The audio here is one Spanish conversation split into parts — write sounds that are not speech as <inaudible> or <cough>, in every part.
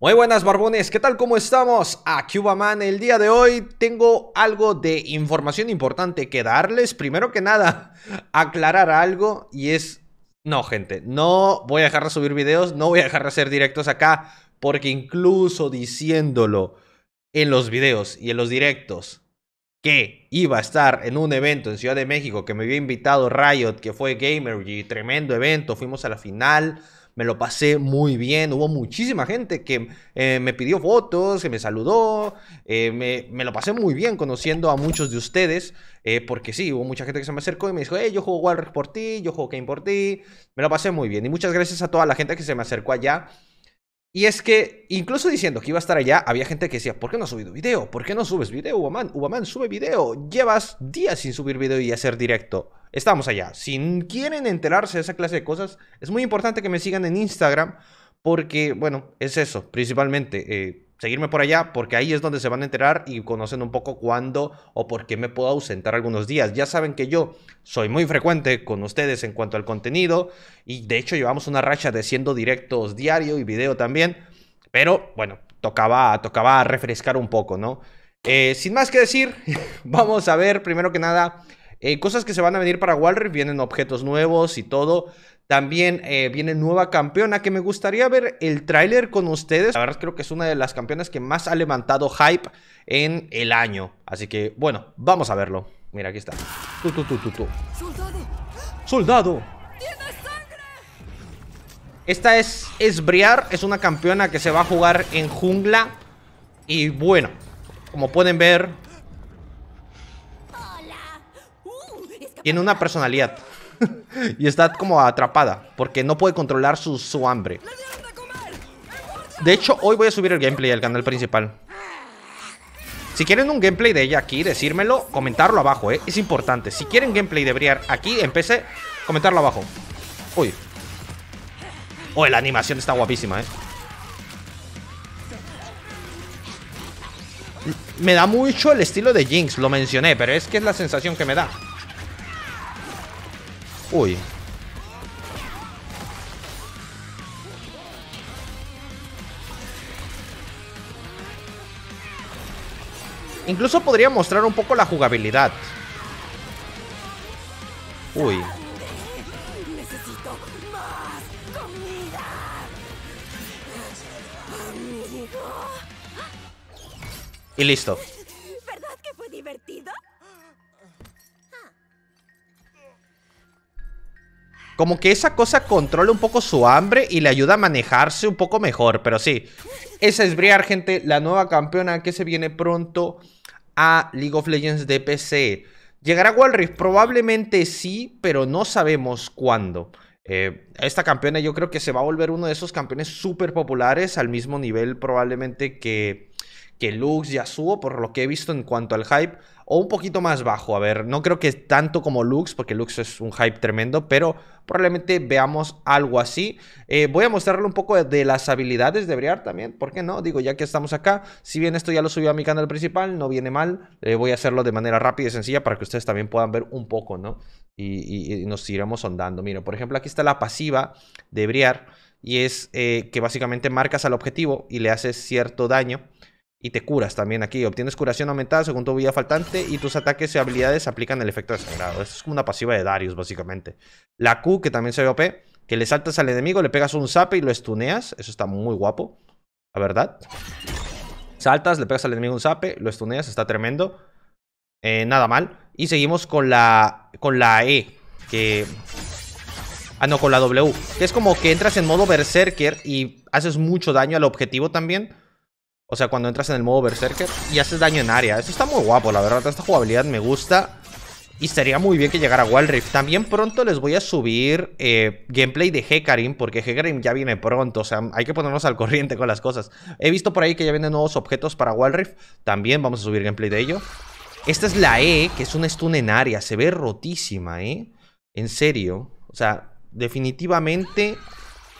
Muy buenas barbones, ¿qué tal? ¿Cómo estamos? Aquí Cubaman el día de hoy tengo algo de información importante que darles. Primero que nada, <laughs> aclarar algo y es... No, gente, no voy a dejar de subir videos, no voy a dejar de hacer directos acá, porque incluso diciéndolo en los videos y en los directos que iba a estar en un evento en Ciudad de México que me había invitado Riot, que fue y tremendo evento, fuimos a la final, me lo pasé muy bien, hubo muchísima gente que eh, me pidió fotos, que me saludó, eh, me, lo pasé muy bien conociendo a muchos de ustedes, eh, porque sí, hubo mucha gente que se me acercó y me dijo, yo juego Warriors por ti, yo juego Game por ti, me lo pasé muy bien y muchas gracias a toda la gente que se me acercó allá. Y es que, incluso diciendo que iba a estar allá, había gente que decía, ¿por qué no has subido video? ¿Por qué no subes video, Ubaman? Ubaman, sube video. Llevas días sin subir video y hacer directo estamos allá. Si quieren enterarse de esa clase de cosas, es muy importante que me sigan en Instagram porque, bueno, es eso, principalmente. Eh, seguirme por allá porque ahí es donde se van a enterar y conocen un poco cuándo o por qué me puedo ausentar algunos días. Ya saben que yo soy muy frecuente con ustedes en cuanto al contenido y de hecho llevamos una racha de siendo directos diario y video también, pero bueno, tocaba, tocaba refrescar un poco, ¿no? Eh, sin más que decir, <laughs> vamos a ver primero que nada eh, cosas que se van a venir para Walrus, vienen objetos nuevos y todo. También eh, viene nueva campeona que me gustaría ver el tráiler con ustedes. La verdad creo que es una de las campeonas que más ha levantado hype en el año. Así que bueno, vamos a verlo. Mira, aquí está. Soldado. Soldado. Esta es Esbriar, es una campeona que se va a jugar en jungla. Y bueno, como pueden ver, tiene una personalidad. <laughs> y está como atrapada, porque no puede controlar su, hambre. De hecho, hoy voy a subir el gameplay al canal principal. Si quieren un gameplay de ella aquí, decírmelo, comentarlo abajo, ¿eh? Es importante. Si quieren gameplay de Briar aquí, Empecé, comentarlo abajo. Uy. Uy, la animación está guapísima, ¿eh? Me da mucho el estilo de Jinx, lo mencioné, pero es que es la sensación que me da. Uy. Incluso podría mostrar un poco la jugabilidad. Uy. Y listo. Como que esa cosa controla un poco su hambre y le ayuda a manejarse un poco mejor. Pero sí, esa es Briar, gente, la nueva campeona que se viene pronto a League of Legends DPC. PC. ¿Llegará Walriff? Probablemente sí, pero no sabemos cuándo. Eh, esta campeona yo creo que se va a volver uno de esos campeones súper populares al mismo nivel probablemente que que Lux ya subo, por lo que he visto en cuanto al hype, o un poquito más bajo. A ver, no creo que tanto como Lux, porque Lux es un hype tremendo, pero probablemente veamos algo así. Eh, voy a mostrarle un poco de, las habilidades de Briar también, ¿por qué no? Digo, ya que estamos acá, si bien esto ya lo subió a mi canal principal, no viene mal, eh, voy a hacerlo de manera rápida y sencilla para que ustedes también puedan ver un poco, ¿no? Y, nos iremos sondando Mira, por ejemplo, aquí está la pasiva de Briar. Y es eh, que básicamente marcas al objetivo y le haces cierto daño. Y te curas también aquí. Obtienes curación aumentada según tu vida faltante y tus ataques y habilidades aplican el efecto de sangrado. es como una pasiva de Darius, básicamente. La Q, que también se ve OP, que le saltas al enemigo, le pegas un zape y lo estuneas. Eso está muy guapo, la verdad. Saltas, le pegas al enemigo un sape, lo estuneas, está tremendo. Eh, nada mal. Y seguimos con la, con la E, que... Ah, no, con la W. Que es como que entras en modo Berserker y haces mucho daño al objetivo también. O sea, cuando entras en el modo Berserker y haces daño en área. Eso está muy guapo, la verdad. Esta jugabilidad me gusta. Y estaría muy bien que llegara a Rift. También pronto les voy a subir eh, gameplay de Hecarim, porque Hecarim ya viene pronto. O sea, hay que ponernos al corriente con las cosas. He visto por ahí que ya vienen nuevos objetos para Wild También vamos a subir gameplay de ello. Esta es la E, que es una stun en área. Se ve rotísima, ¿eh? En serio. O sea, definitivamente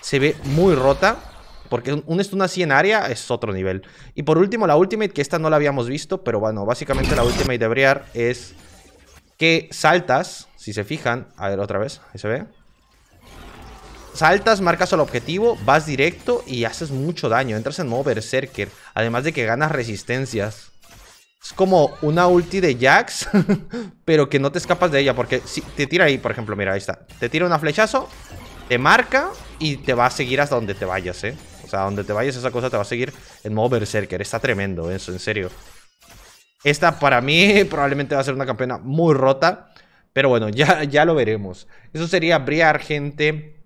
se ve muy rota porque un, stun así en área es otro nivel. Y por último, la ultimate, que esta no la habíamos visto, pero bueno, básicamente la ultimate de Briar es que saltas, si se fijan, a ver otra vez, ahí se ve. Saltas, marcas al objetivo, vas directo y haces mucho daño. Entras en modo Berserker, además de que ganas resistencias. Es como una ulti de Jax, <laughs> pero que no te escapas de ella, porque si te tira ahí, por ejemplo, mira, ahí está. Te tira una flechazo, te marca y te va a seguir hasta donde te vayas, ¿eh? O sea, donde te vayas esa cosa te va a seguir en modo Berserker. Está tremendo eso, en serio. Esta para mí <laughs> probablemente va a ser una campeona muy rota. Pero bueno, ya, ya lo veremos. Eso sería Briar, gente.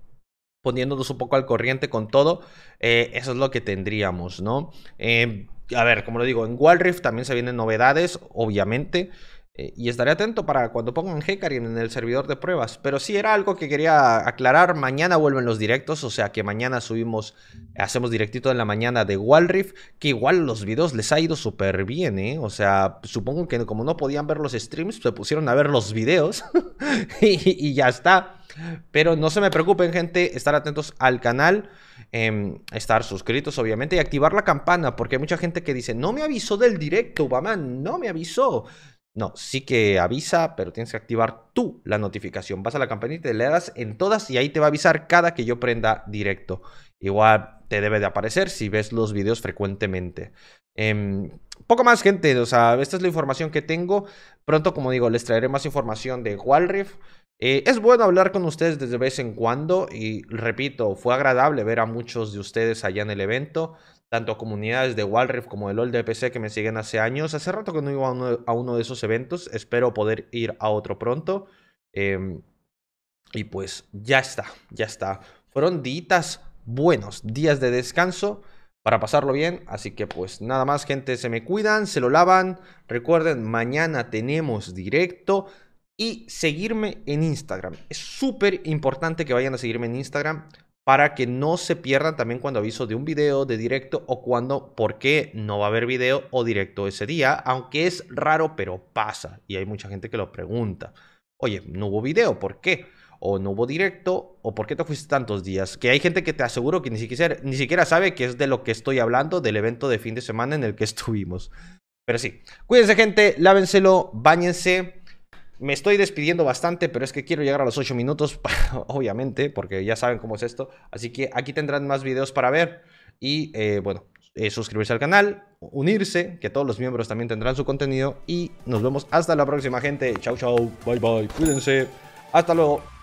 Poniéndonos un poco al corriente con todo. Eh, eso es lo que tendríamos, ¿no? Eh, a ver, como lo digo, en Wall también se vienen novedades, obviamente. Eh, y estaré atento para cuando pongan Hecarim en el servidor de pruebas. Pero sí, era algo que quería aclarar. Mañana vuelven los directos, o sea que mañana subimos, hacemos directito en la mañana de Walriff, que igual los videos les ha ido súper bien, ¿eh? O sea, supongo que como no podían ver los streams, se pusieron a ver los videos <laughs> y, ya está. Pero no se me preocupen, gente, estar atentos al canal, em, estar suscritos, obviamente, y activar la campana, porque hay mucha gente que dice, no me avisó del directo, mamá. no me avisó. No, sí que avisa, pero tienes que activar tú la notificación. Vas a la campanita y le das en todas y ahí te va a avisar cada que yo prenda directo. Igual te debe de aparecer si ves los videos frecuentemente. Em, poco más, gente. O sea, esta es la información que tengo. Pronto, como digo, les traeré más información de Walriff. Eh, es bueno hablar con ustedes desde vez en cuando y repito, fue agradable ver a muchos de ustedes allá en el evento tanto comunidades de Walref como del LOL de que me siguen hace años. Hace rato que no iba a uno, de esos eventos, espero poder ir a otro pronto. Em, y pues ya está, ya está. Fueron días buenos, días de descanso para pasarlo bien. Así que pues nada más, gente, se me cuidan, se lo lavan. Recuerden, mañana tenemos directo. Y seguirme en Instagram. Es súper importante que vayan a seguirme en Instagram para que no se pierdan también cuando aviso de un video, de directo o cuando, por qué no va a haber video o directo ese día, aunque es raro, pero pasa y hay mucha gente que lo pregunta. Oye, no hubo video, ¿por qué? O no hubo directo, o por qué te fuiste tantos días. Que hay gente que te aseguro que ni siquiera, ni siquiera sabe que es de lo que estoy hablando, del evento de fin de semana en el que <laughs> estuvimos. Pero sí, cuídense gente, lávenselo, báñense me estoy despidiendo bastante, pero es que quiero llegar a los 8 minutos, <laughs> obviamente, porque ya saben cómo es esto. Así que aquí tendrán más videos para ver. Y eh, bueno, eh, suscribirse al canal, unirse, que todos los miembros también tendrán su contenido. Y nos vemos hasta la próxima, gente. Chau, chau. Bye, bye. Cuídense. Hasta luego.